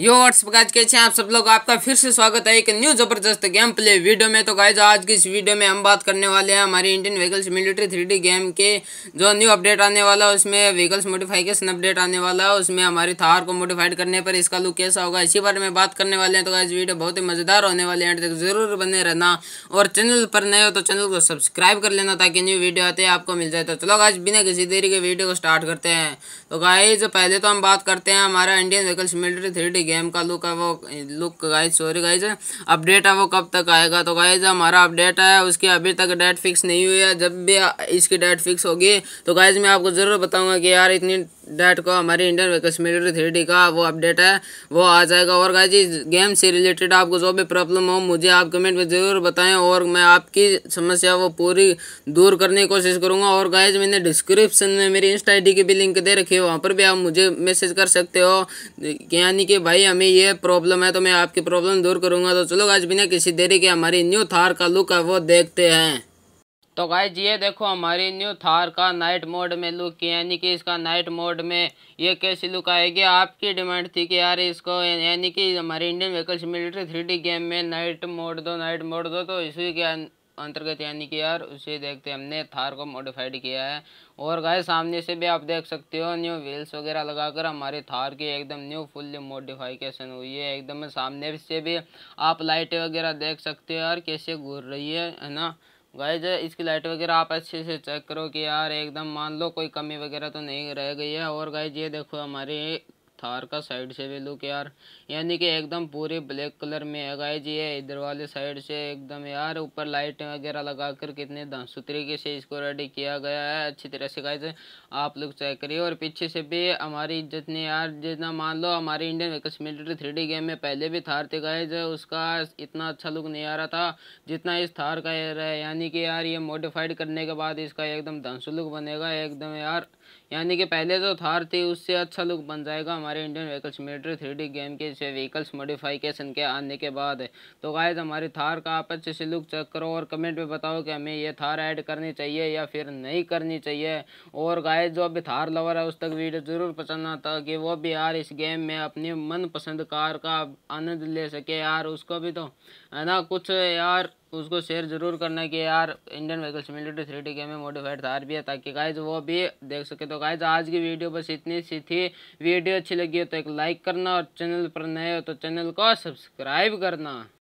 यो what's up guys कैसे हैं आप सब लोग आपका फिर से स्वागत है एक न्यू जबरदस्त गेम प्ले वीडियो में तो गाइज आज की इस वीडियो में हम बात करने वाले हैं हमारी Indian vehicles military three game के जो न्यू अपडेट आने वाला है उसमें व्हीकल्स मोडिफिकेशन अपडेट आने वाला है उसमें हमारी थार को मोडिफाइड करने पर इसका लुक कैसा होगा इसी बारे में बात करने वाले हैं तो गाइज वीडियो बहुत ही मजेदार होने वाले हैं तक जरूर बने रहना और चैनल पर नए हो तो चैनल को सब्सक्राइब कर लेना ताकि न्यू वीडियो आते हैं आपको मिल जाए तो चलो गाइज बिना किसी देरी के वीडियो को स्टार्ट करते हैं तो गाइज पहले तो हम बात करते हैं हमारा इंडियन व्हीकल्स मिलिट्री थ्री भाई गेम का लुक है वो look guys sorry guys update है वो कब तक आएगा तो गाइज हमारा अपडेट है उसकी अभी तक डेट फिक्स नहीं हुई है जब भी इसकी डेट फिक्स होगी तो गाइज मैं आपको ज़रूर बताऊँगा कि यार इतनी डेट को हमारी Indian vehicles military three D का वो अपडेट है वो आ जाएगा और गाय जी गेम से रिलेटेड आपको जो भी प्रॉब्लम हो मुझे आप कमेंट में ज़रूर बताएं और मैं आपकी समस्या वो पूरी दूर करने की कोशिश करूँगा और गाय मैंने डिस्क्रिप्शन में मेरी इंस्टा आई की भी लिंक दे रखी है वहाँ पर भी आप मुझे मैसेज कर सकते हो यानी कि भाई हमें ये प्रॉब्लम है तो मैं आपकी प्रॉब्लम दूर करूँगा तो चलो आज बिना किसी देरी के हमारी न्यू थार का लुक है वो देखते हैं तो गाइज ये देखो हमारी न्यू थार का नाइट मोड में लुक यानी कि इसका नाइट मोड में ये कैसी लुक आएगी आपकी डिमांड थी कि यार इसको यानी कि हमारे Indian vehicles military three game में नाइट मोड दो नाइट मोड दो तो इसी के अं-, अंतर्गत यानी कि यार उसे देखते हमने थार को मॉडिफाइड किया है और गाय सामने से भी आप देख सकते हो न्यू व्हील्स वगैरह लगाकर हमारे थार की एकदम न्यू फुल्ली मॉडिफिकेशन हुई है एकदम सामने से भी आप लाइटें वगैरह देख सकते हो यार कैसे घूर रही है है ना गाइज इसकी लाइट वगैरह आप अच्छे से चेक करो कि यार एकदम मान लो कोई कमी वगैरह तो नहीं रह गई है और गाइज ये देखो हमारी थार का साइड से ले लो के यार यानी कि एकदम पूरे ब्लैक कलर में है गाइज ये इधर वाले साइड से एकदम यार ऊपर लाइट वगैरह लगा कर कितने दस तरीके से इसको रेडी किया गया है अच्छी तरह से गाइज आप लोग चेक करिए और पीछे से भी हमारी इज्जत यार जितना मान लो हमारी Indian vehicles military three game में पहले भी थार थे गाइज उसका इतना अच्छा लुक नहीं आ रहा था जितना इस थार का यार यानी कि यार ये मॉडिफाइड करने के बाद इसका एकदम धनसु बनेगा एकदम यार यानी कि पहले जो तो थार थी उससे अच्छा लुक बन जाएगा हमारे Indian vehicles military three game के से व्हीकल्स मॉडिफिकेशन के आने के बाद है तो गायज हमारी थार का आप अच्छे से लुक चेक करो और कमेंट में बताओ कि हमें ये थार ऐड करनी चाहिए या फिर नहीं करनी चाहिए और गायज जो अभी थार लवर है उस तक वीडियो ज़रूर आता कि वो भी यार इस गेम में अपनी मनपसंद कार का आनंद ले सके यार उसको भी तो है ना कुछ यार उसको शेयर जरूर करना कि यार Indian vehicle simulator three D game में मॉडिफाइड थार भी है ताकि गाइज वो भी देख सके तो गाइज आज की वीडियो बस इतनी सी थी वीडियो अच्छी लगी हो तो एक लाइक करना और चैनल पर नए हो तो चैनल को सब्सक्राइब करना